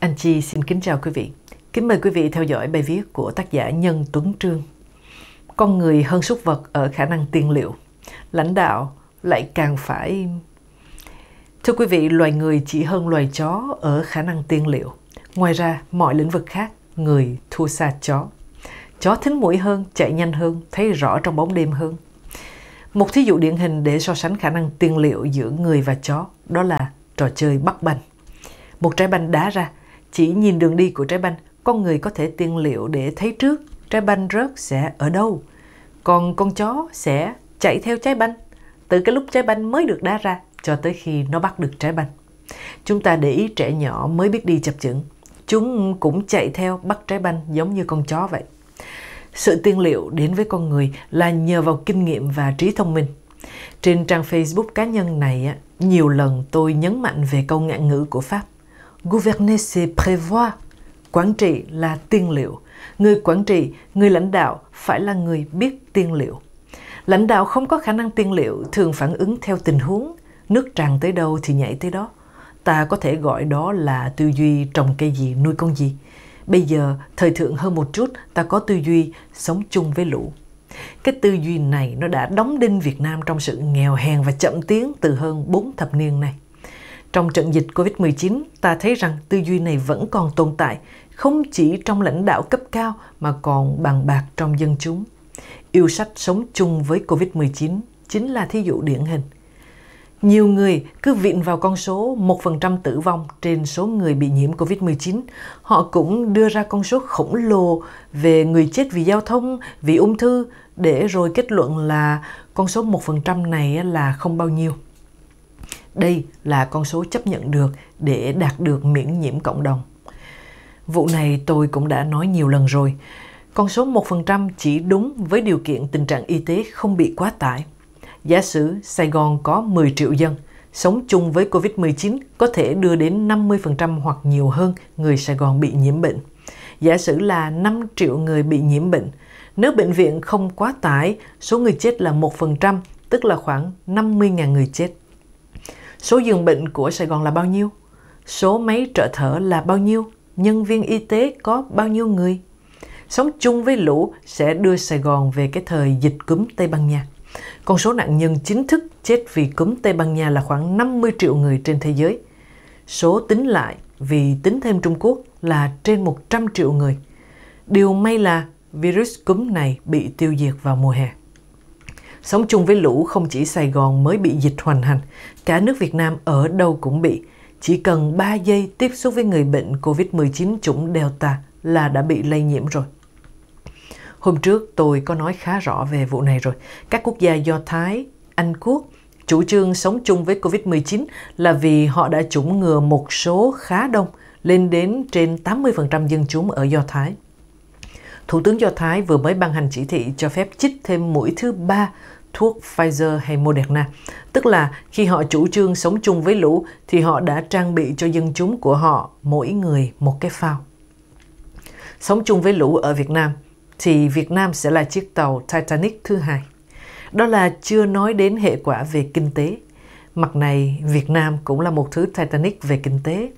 Anh Chi xin kính chào quý vị. Kính mời quý vị theo dõi bài viết của tác giả Nhân Tuấn Trương. Con người hơn súc vật ở khả năng tiên liệu. Lãnh đạo lại càng phải... Thưa quý vị, loài người chỉ hơn loài chó ở khả năng tiên liệu. Ngoài ra, mọi lĩnh vực khác, người thua xa chó. Chó thính mũi hơn, chạy nhanh hơn, thấy rõ trong bóng đêm hơn. Một thí dụ điển hình để so sánh khả năng tiên liệu giữa người và chó đó là trò chơi bắt banh. Một trái banh đá ra, chỉ nhìn đường đi của trái banh, con người có thể tiên liệu để thấy trước trái banh rớt sẽ ở đâu. Còn con chó sẽ chạy theo trái banh, từ cái lúc trái banh mới được đá ra cho tới khi nó bắt được trái banh. Chúng ta để ý trẻ nhỏ mới biết đi chập chững, chúng cũng chạy theo bắt trái banh giống như con chó vậy. Sự tiên liệu đến với con người là nhờ vào kinh nghiệm và trí thông minh. Trên trang Facebook cá nhân này, nhiều lần tôi nhấn mạnh về câu ngạn ngữ của Pháp. Gouverner c'est prévoir. Quản trị là tiên liệu. Người quản trị, người lãnh đạo phải là người biết tiên liệu. Lãnh đạo không có khả năng tiên liệu thường phản ứng theo tình huống, nước tràn tới đâu thì nhảy tới đó. Ta có thể gọi đó là tư duy trồng cây gì nuôi con gì. Bây giờ, thời thượng hơn một chút, ta có tư duy sống chung với lũ. Cái tư duy này nó đã đóng đinh Việt Nam trong sự nghèo hèn và chậm tiến từ hơn 4 thập niên này. Trong trận dịch Covid-19, ta thấy rằng tư duy này vẫn còn tồn tại, không chỉ trong lãnh đạo cấp cao mà còn bàn bạc trong dân chúng. Yêu sách sống chung với Covid-19 chính là thí dụ điển hình – nhiều người cứ viện vào con số 1% tử vong trên số người bị nhiễm COVID-19. Họ cũng đưa ra con số khổng lồ về người chết vì giao thông, vì ung thư, để rồi kết luận là con số 1% này là không bao nhiêu. Đây là con số chấp nhận được để đạt được miễn nhiễm cộng đồng. Vụ này tôi cũng đã nói nhiều lần rồi. Con số 1% chỉ đúng với điều kiện tình trạng y tế không bị quá tải Giả sử Sài Gòn có 10 triệu dân, sống chung với COVID-19 có thể đưa đến 50% hoặc nhiều hơn người Sài Gòn bị nhiễm bệnh. Giả sử là 5 triệu người bị nhiễm bệnh, nếu bệnh viện không quá tải, số người chết là 1%, tức là khoảng 50.000 người chết. Số giường bệnh của Sài Gòn là bao nhiêu? Số máy trợ thở là bao nhiêu? Nhân viên y tế có bao nhiêu người? Sống chung với lũ sẽ đưa Sài Gòn về cái thời dịch cúm Tây Ban Nha. Con số nạn nhân chính thức chết vì cúm Tây Ban Nha là khoảng 50 triệu người trên thế giới. Số tính lại vì tính thêm Trung Quốc là trên 100 triệu người. Điều may là virus cúm này bị tiêu diệt vào mùa hè. Sống chung với lũ không chỉ Sài Gòn mới bị dịch hoành hành, cả nước Việt Nam ở đâu cũng bị. Chỉ cần 3 giây tiếp xúc với người bệnh COVID-19 chủng Delta là đã bị lây nhiễm rồi. Hôm trước tôi có nói khá rõ về vụ này rồi. Các quốc gia Do Thái, Anh Quốc chủ trương sống chung với COVID-19 là vì họ đã chủng ngừa một số khá đông, lên đến trên 80% dân chúng ở Do Thái. Thủ tướng Do Thái vừa mới ban hành chỉ thị cho phép chích thêm mũi thứ ba thuốc Pfizer hay Moderna. Tức là khi họ chủ trương sống chung với lũ thì họ đã trang bị cho dân chúng của họ mỗi người một cái phao. Sống chung với lũ ở Việt Nam – thì Việt Nam sẽ là chiếc tàu Titanic thứ hai. Đó là chưa nói đến hệ quả về kinh tế. Mặt này, Việt Nam cũng là một thứ Titanic về kinh tế.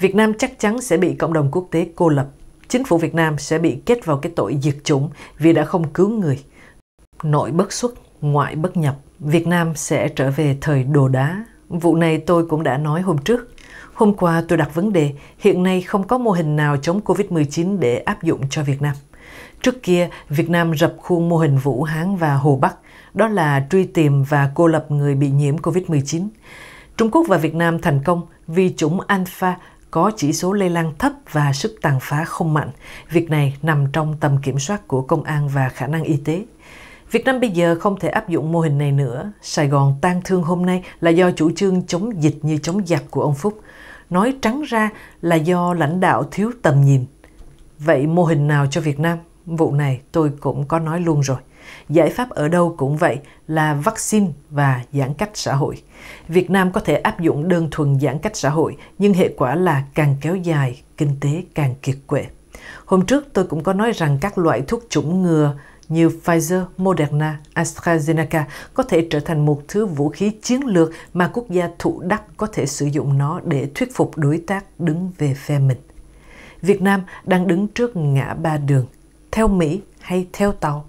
Việt Nam chắc chắn sẽ bị cộng đồng quốc tế cô lập. Chính phủ Việt Nam sẽ bị kết vào cái tội diệt chủng vì đã không cứu người. Nội bất xuất, ngoại bất nhập. Việt Nam sẽ trở về thời đồ đá. Vụ này tôi cũng đã nói hôm trước. Hôm qua tôi đặt vấn đề hiện nay không có mô hình nào chống COVID-19 để áp dụng cho Việt Nam. Trước kia, Việt Nam rập khuôn mô hình Vũ Hán và Hồ Bắc, đó là truy tìm và cô lập người bị nhiễm COVID-19. Trung Quốc và Việt Nam thành công vì chủng Alpha có chỉ số lây lan thấp và sức tàn phá không mạnh. Việc này nằm trong tầm kiểm soát của công an và khả năng y tế. Việt Nam bây giờ không thể áp dụng mô hình này nữa. Sài Gòn tan thương hôm nay là do chủ trương chống dịch như chống giặc của ông Phúc. Nói trắng ra là do lãnh đạo thiếu tầm nhìn. Vậy mô hình nào cho Việt Nam? Vụ này tôi cũng có nói luôn rồi. Giải pháp ở đâu cũng vậy là vaccine và giãn cách xã hội. Việt Nam có thể áp dụng đơn thuần giãn cách xã hội, nhưng hệ quả là càng kéo dài, kinh tế càng kiệt quệ. Hôm trước tôi cũng có nói rằng các loại thuốc chủng ngừa như Pfizer, Moderna, AstraZeneca có thể trở thành một thứ vũ khí chiến lược mà quốc gia thụ đắc có thể sử dụng nó để thuyết phục đối tác đứng về phe mình. Việt Nam đang đứng trước ngã ba đường – theo Mỹ hay theo tàu.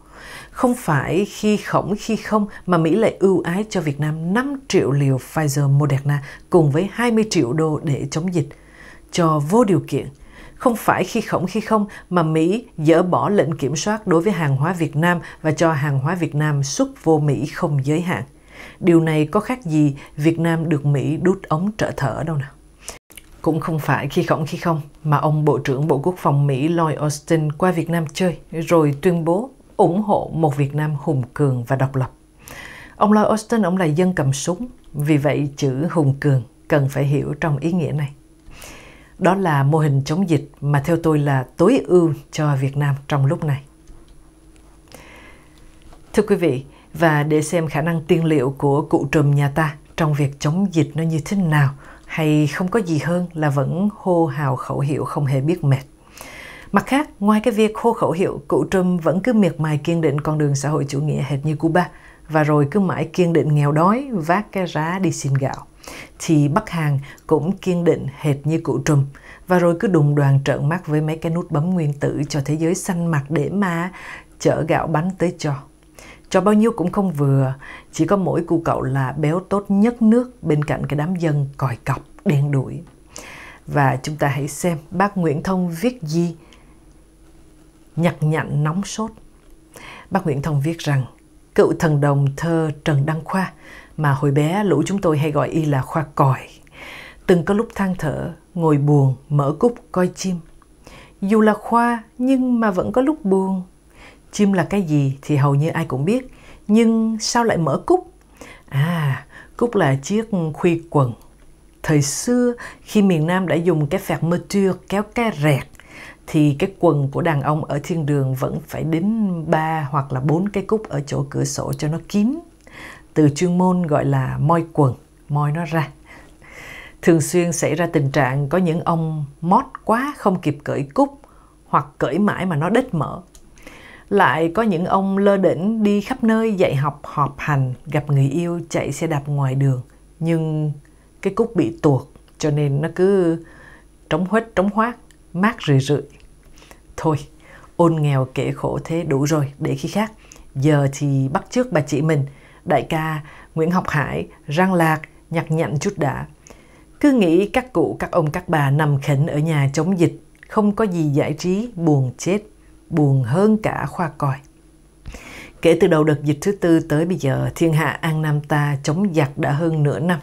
Không phải khi khổng khi không mà Mỹ lại ưu ái cho Việt Nam 5 triệu liều Pfizer Moderna cùng với 20 triệu đô để chống dịch, cho vô điều kiện. Không phải khi khổng khi không mà Mỹ dỡ bỏ lệnh kiểm soát đối với hàng hóa Việt Nam và cho hàng hóa Việt Nam xuất vô Mỹ không giới hạn. Điều này có khác gì Việt Nam được Mỹ đút ống trợ thở đâu nào. Cũng không phải khi không khi không mà ông Bộ trưởng Bộ Quốc phòng Mỹ Lloyd Austin qua Việt Nam chơi rồi tuyên bố ủng hộ một Việt Nam hùng cường và độc lập. Ông Lloyd Austin ông là dân cầm súng, vì vậy chữ hùng cường cần phải hiểu trong ý nghĩa này. Đó là mô hình chống dịch mà theo tôi là tối ưu cho Việt Nam trong lúc này. Thưa quý vị, và để xem khả năng tiên liệu của cụ trùm nhà ta trong việc chống dịch nó như thế nào – hay không có gì hơn là vẫn hô hào khẩu hiệu không hề biết mệt. Mặt khác, ngoài cái việc hô khẩu hiệu, cụ Trump vẫn cứ miệt mài kiên định con đường xã hội chủ nghĩa hệt như Cuba và rồi cứ mãi kiên định nghèo đói vác cái rá đi xin gạo. Thì Bắc Hàn cũng kiên định hệt như cụ Trump và rồi cứ đùng đoàn trợn mắt với mấy cái nút bấm nguyên tử cho thế giới xanh mặt để mà chở gạo bánh tới cho cho bao nhiêu cũng không vừa chỉ có mỗi cu cậu là béo tốt nhất nước bên cạnh cái đám dân còi cọc đen đuổi và chúng ta hãy xem bác Nguyễn Thông viết gì nhặt nhạnh nóng sốt bác Nguyễn Thông viết rằng cựu thần đồng thơ Trần Đăng Khoa mà hồi bé lũ chúng tôi hay gọi y là Khoa Còi từng có lúc than thở ngồi buồn mở cúc coi chim dù là khoa nhưng mà vẫn có lúc buồn chim là cái gì thì hầu như ai cũng biết nhưng sao lại mở cúc à cúc là chiếc khuy quần thời xưa khi miền nam đã dùng cái phạt mơ trưa kéo cái rẹt thì cái quần của đàn ông ở thiên đường vẫn phải đến ba hoặc là bốn cái cúc ở chỗ cửa sổ cho nó kín. Từ chuyên môn gọi là moi quần, moi nó ra. Thường xuyên xảy ra tình trạng có những ông mót quá không kịp cởi cúc hoặc cởi mãi mà nó đết mở lại có những ông lơ đỉnh đi khắp nơi dạy học họp hành gặp người yêu chạy xe đạp ngoài đường nhưng cái cúc bị tuột cho nên nó cứ trống huếch trống hoác mát rười rượi thôi ôn nghèo kể khổ thế đủ rồi để khi khác giờ thì bắt trước bà chị mình đại ca nguyễn học hải răng lạc nhặt nhạnh chút đã cứ nghĩ các cụ các ông các bà nằm khỉnh ở nhà chống dịch không có gì giải trí buồn chết buồn hơn cả khoa còi. Kể từ đầu đợt dịch thứ tư tới bây giờ, thiên hạ An Nam ta chống giặc đã hơn nửa năm.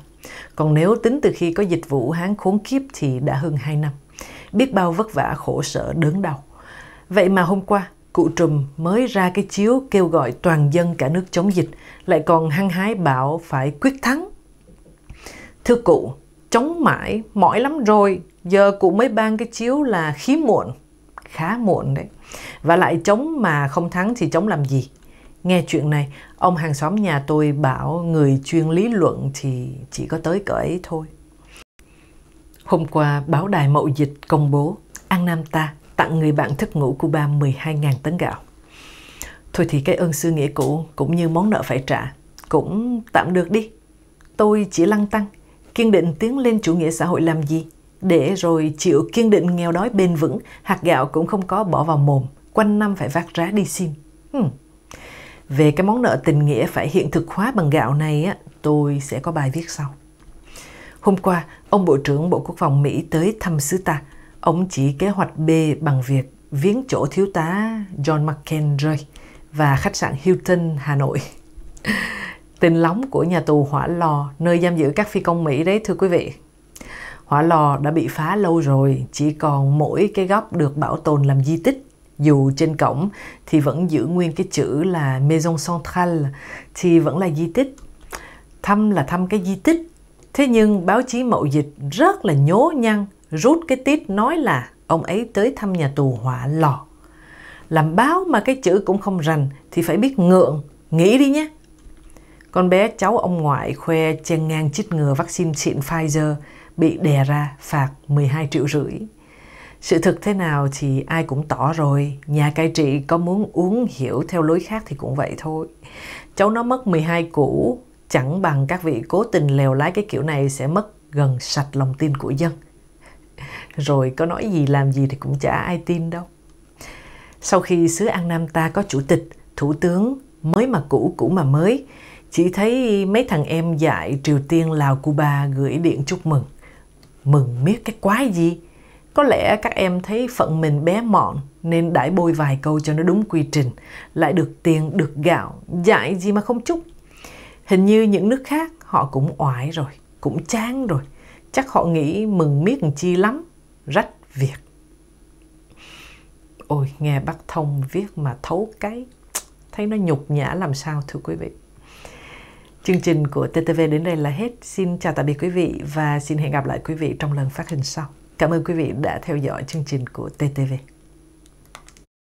Còn nếu tính từ khi có dịch vụ Hán khốn kiếp thì đã hơn hai năm. Biết bao vất vả khổ sở đớn đau. Vậy mà hôm qua, cụ trùm mới ra cái chiếu kêu gọi toàn dân cả nước chống dịch, lại còn hăng hái bảo phải quyết thắng. Thưa cụ, chống mãi, mỏi lắm rồi, giờ cụ mới ban cái chiếu là khí muộn khá muộn đấy. Và lại chống mà không thắng thì chống làm gì? Nghe chuyện này, ông hàng xóm nhà tôi bảo người chuyên lý luận thì chỉ có tới cỡ ấy thôi. Hôm qua, báo đài Mậu Dịch công bố An Nam ta tặng người bạn thức ngủ Cuba 12.000 tấn gạo. Thôi thì cái ơn sư nghĩa cũ cũng như món nợ phải trả, cũng tạm được đi. Tôi chỉ lăng tăng, kiên định tiến lên chủ nghĩa xã hội làm gì? để rồi chịu kiên định nghèo đói bền vững, hạt gạo cũng không có bỏ vào mồm, quanh năm phải vác rá đi xin. Hmm. Về cái món nợ tình nghĩa phải hiện thực hóa bằng gạo này, á, tôi sẽ có bài viết sau. Hôm qua, ông Bộ trưởng Bộ Quốc phòng Mỹ tới thăm xứ ta. Ông chỉ kế hoạch B bằng việc viếng chỗ thiếu tá John McEnroe và khách sạn Hilton, Hà Nội. tình lóng của nhà tù hỏa lò, nơi giam giữ các phi công Mỹ đấy thưa quý vị. Hỏa lò đã bị phá lâu rồi, chỉ còn mỗi cái góc được bảo tồn làm di tích. Dù trên cổng thì vẫn giữ nguyên cái chữ là Maison Centrale thì vẫn là di tích. Thăm là thăm cái di tích. Thế nhưng báo chí mậu dịch rất là nhố nhăng, rút cái tít nói là ông ấy tới thăm nhà tù hỏa lò. Làm báo mà cái chữ cũng không rành thì phải biết ngượng, nghĩ đi nhé. Con bé cháu ông ngoại khoe chen ngang chích ngừa vaccine xịn Pfizer – bị đè ra phạt 12 triệu rưỡi. Sự thực thế nào thì ai cũng tỏ rồi, nhà cai trị có muốn uống hiểu theo lối khác thì cũng vậy thôi. Cháu nó mất 12 củ, chẳng bằng các vị cố tình lèo lái cái kiểu này sẽ mất gần sạch lòng tin của dân. Rồi có nói gì làm gì thì cũng chả ai tin đâu. Sau khi xứ An Nam ta có chủ tịch, thủ tướng, mới mà cũ, cũ mà mới, chỉ thấy mấy thằng em dạy Triều Tiên, Lào, Cuba gửi điện chúc mừng mừng miết cái quái gì có lẽ các em thấy phận mình bé mọn nên đãi bôi vài câu cho nó đúng quy trình lại được tiền được gạo dạy gì mà không chúc hình như những nước khác họ cũng oải rồi cũng chán rồi chắc họ nghĩ mừng miết chi lắm rách việc ôi nghe bác thông viết mà thấu cái thấy nó nhục nhã làm sao thưa quý vị Chương trình của TTV đến đây là hết. Xin chào tạm biệt quý vị và xin hẹn gặp lại quý vị trong lần phát hình sau. Cảm ơn quý vị đã theo dõi chương trình của TTV.